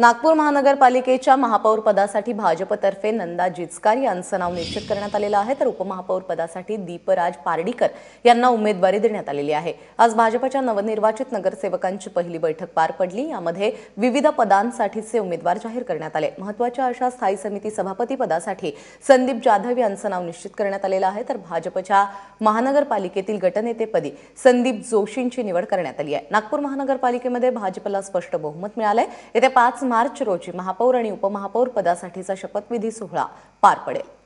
नागपूर महानगरपालिकेच्या महापौर पदासाठी भाजपतर्फे नंदा जिचकार यांचं नाव निश्चित करण्यात आलेलं आहे तर उपमहापौर पदासाठी दीपराज पारडीकर यांना उमेदवारी देण्यात आलेली आहे आज भाजपच्या नवनिर्वाचित नगरसेवकांची पहिली बैठक पार पडली यामध्ये विविध पदांसाठीचे उमेदवार जाहीर करण्यात आले महत्वाच्या अशा स्थायी समिती सभापती पदासाठी संदीप जाधव यांचं नाव निश्चित करण्यात आलेलं आहे तर भाजपच्या महानगरपालिकेतील गटनेतेपदी संदीप जोशींची निवड करण्यात आली आहे नागपूर महानगरपालिकेमध्ये भाजपला स्पष्ट बहुमत मिळालंय येत्या पाच मार्च रोजी महापौर आणि उपमहापौर पदासाठीचा शपथविधी सोहळा पार पडेल